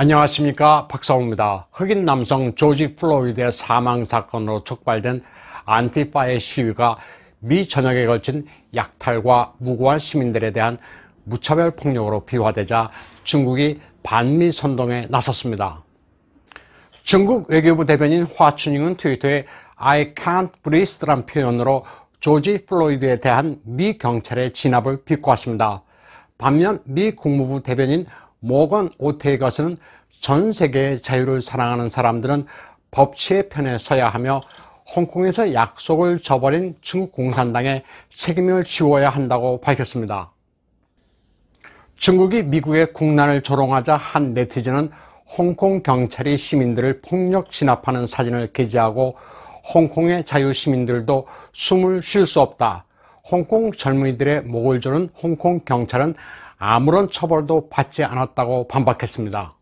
안녕하십니까 박사호입니다. 흑인 남성 조지 플로이드의 사망 사건으로 촉발된 안티파의 시위가 미 전역에 걸친 약탈과 무고한 시민들에 대한 무차별 폭력으로 비화되자 중국이 반미 선동에 나섰습니다. 중국 외교부 대변인 화춘잉은 트위터에 I can't breathe란 표현으로 조지 플로이드에 대한 미 경찰의 진압을 비꼬았습니다. 반면 미 국무부 대변인 모건 오테에 가서는 전 세계의 자유를 사랑하는 사람들은 법치의 편에 서야 하며 홍콩에서 약속을 저버린 중국 공산당에 책임을 지워야 한다고 밝혔습니다. 중국이 미국의 국난을 조롱하자 한 네티즌은 홍콩 경찰이 시민들을 폭력 진압하는 사진을 게재하고 홍콩의 자유 시민들도 숨을 쉴 수 없다. 홍콩 젊은이들의 목을 조는 홍콩 경찰은 아무런 처벌도 받지 않았다고 반박했습니다.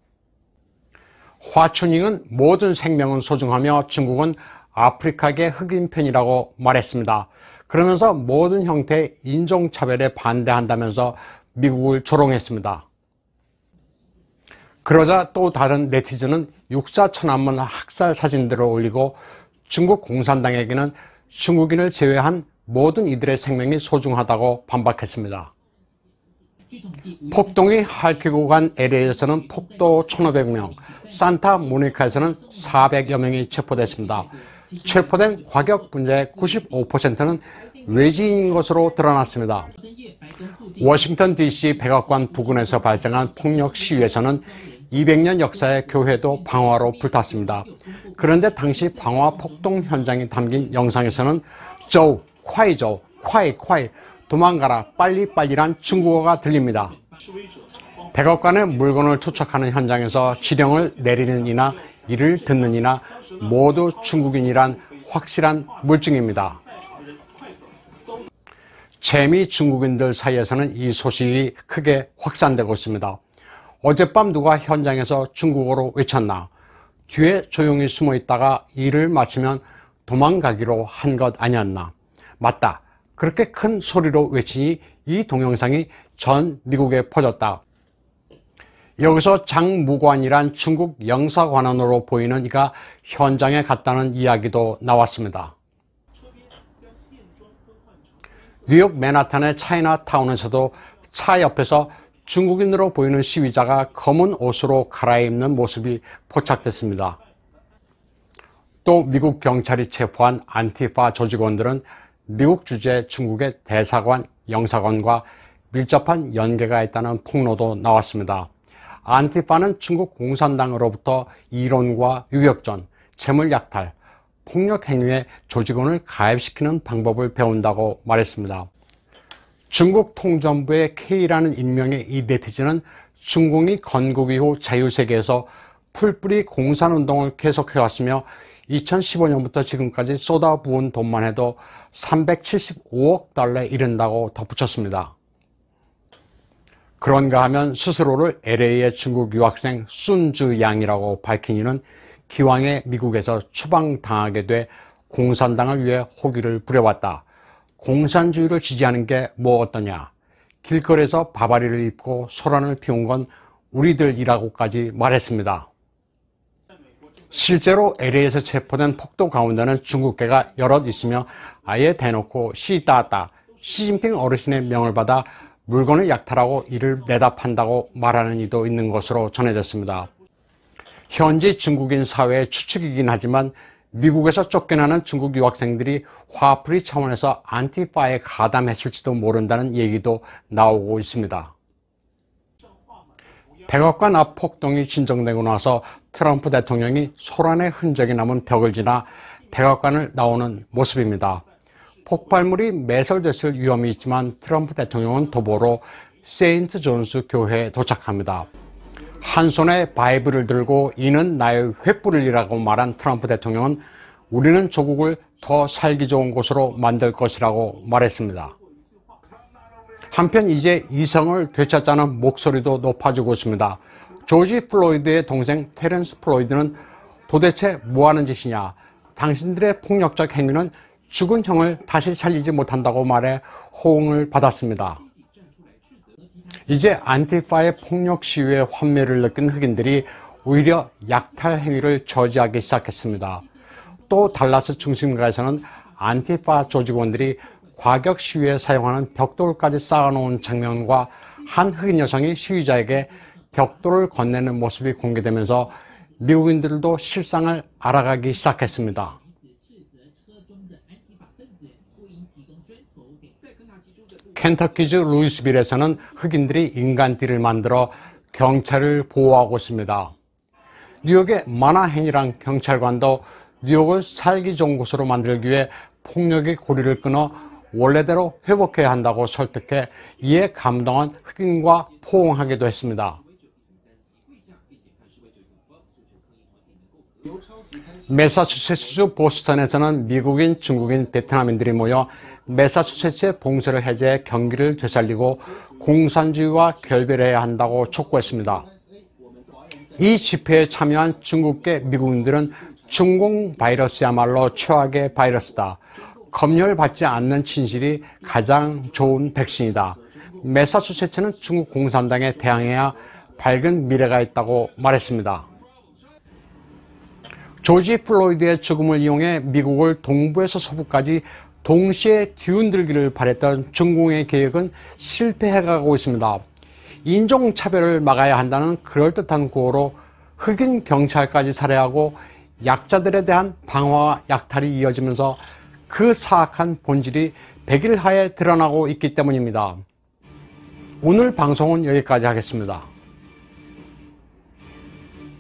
화춘잉은 모든 생명은 소중하며 중국은 아프리카계 흑인 편이라고 말했습니다. 그러면서 모든 형태의 인종차별에 반대한다면서 미국을 조롱했습니다. 그러자 또 다른 네티즌은 육사천안문 학살 사진들을 올리고 중국 공산당에게는 중국인을 제외한 모든 이들의 생명이 소중하다고 반박했습니다. 폭동이 핥히고 간 LA에서는 폭도 1,500명, 산타모니카에서는 400여 명이 체포됐습니다. 체포된 과격 분자의 95%는 외지인 것으로 드러났습니다. 워싱턴 DC 백악관 부근에서 발생한 폭력 시위에서는 200년 역사의 교회도 방화로 불탔습니다. 그런데 당시 방화 폭동 현장이 담긴 영상에서는 저우, 콰이 저우, 콰이 콰이 도망가라 빨리빨리란 중국어가 들립니다. 백악관에 물건을 투척하는 현장에서 지령을 내리는 이나 이를 듣는 이나 모두 중국인이란 확실한 물증입니다. 재미 중국인들 사이에서는 이 소식이 크게 확산되고 있습니다. 어젯밤 누가 현장에서 중국어로 외쳤나 뒤에 조용히 숨어 있다가 일을 마치면 도망가기로 한 것 아니었나 맞다 그렇게 큰 소리로 외치니 이 동영상이 전 미국에 퍼졌다. 여기서 장무관이란 중국 영사관원으로 보이는 이가 현장에 갔다는 이야기도 나왔습니다. 뉴욕 맨하탄의 차이나타운에서도 차 옆에서 중국인으로 보이는 시위자가 검은 옷으로 갈아입는 모습이 포착됐습니다. 또 미국 경찰이 체포한 안티파 조직원들은 미국 주재 중국의 대사관, 영사관과 밀접한 연계가 있다는 폭로도 나왔습니다. 안티파는 중국 공산당으로부터 이론과 유격전, 재물 약탈, 폭력 행위에 조직원을 가입시키는 방법을 배운다고 말했습니다. 중국 통전부의 K라는 인명의 이 네티즌은 중공이 건국 이후 자유세계에서 풀뿌리 공산운동을 계속해왔으며 2015년부터 지금까지 쏟아부은 돈만 해도 375억 달러에 이른다고 덧붙였습니다. 그런가 하면 스스로를 LA의 중국 유학생 순즈 양이라고 밝힌 이는 기왕에 미국에서 추방당하게 돼 공산당을 위해 호기를 부려왔다. 공산주의를 지지하는 게 뭐 어떠냐. 길거리에서 바바리를 입고 소란을 피운 건 우리들이라고까지 말했습니다. 실제로 LA에서 체포된 폭도 가운데는 중국계가 여럿 있으며 아예 대놓고 시따따 시진핑 어르신의 명을 받아 물건을 약탈하고 이를 내답한다고 말하는 이도 있는 것으로 전해졌습니다. 현재 중국인 사회의 추측이긴 하지만 미국에서 쫓겨나는 중국 유학생들이 화풀이 차원에서 안티파에 가담했을지도 모른다는 얘기도 나오고 있습니다. 백악관 앞 폭동이 진정되고 나서 트럼프 대통령이 소란의 흔적이 남은 벽을 지나 백악관을 나오는 모습입니다. 폭발물이 매설됐을 위험이 있지만 트럼프 대통령은 도보로 세인트 존스 교회에 도착합니다. 한 손에 바이블을 들고 이는 나의 횃불이라고 말한 트럼프 대통령은 우리는 조국을 더 살기 좋은 곳으로 만들 것이라고 말했습니다. 한편 이제 이성을 되찾자는 목소리도 높아지고 있습니다. 조지 플로이드의 동생 테렌스 플로이드는 도대체 뭐하는 짓이냐 당신들의 폭력적 행위는 죽은 형을 다시 살리지 못한다고 말해 호응을 받았습니다. 이제 안티파의 폭력 시위에 환멸을 느낀 흑인들이 오히려 약탈 행위를 저지하기 시작했습니다. 또 달라스 중심가에서는 안티파 조직원들이 과격 시위에 사용하는 벽돌까지 쌓아놓은 장면과 한 흑인 여성이 시위자에게 벽돌을 건네는 모습이 공개되면서 미국인들도 실상을 알아가기 시작했습니다. 켄터키즈 루이스빌에서는 흑인들이 인간띠를 만들어 경찰을 보호하고 있습니다. 뉴욕의 마나헨이란 경찰관도 뉴욕을 살기 좋은 곳으로 만들기 위해 폭력의 고리를 끊어 원래대로 회복해야 한다고 설득해 이에 감동한 흑인과 포옹하기도 했습니다. 메사추세츠 보스턴에서는 미국인, 중국인, 베트남인들이 모여 메사추세츠의 봉쇄를 해제해 경기를 되살리고 공산주의와 결별해야 한다고 촉구했습니다. 이 집회에 참여한 중국계 미국인들은 중공 바이러스야말로 최악의 바이러스다. 검열받지 않는 진실이 가장 좋은 백신이다. 메사추세츠는 중국 공산당에 대항해야 밝은 미래가 있다고 말했습니다. 조지 플로이드의 죽음을 이용해 미국을 동부에서 서부까지 동시에 뒤흔들기를 바랬던 중공의 계획은 실패해가고 있습니다. 인종차별을 막아야 한다는 그럴듯한 구호로 흑인 경찰까지 살해하고 약자들에 대한 방화와 약탈이 이어지면서 그 사악한 본질이 백일하에 드러나고 있기 때문입니다. 오늘 방송은 여기까지 하겠습니다.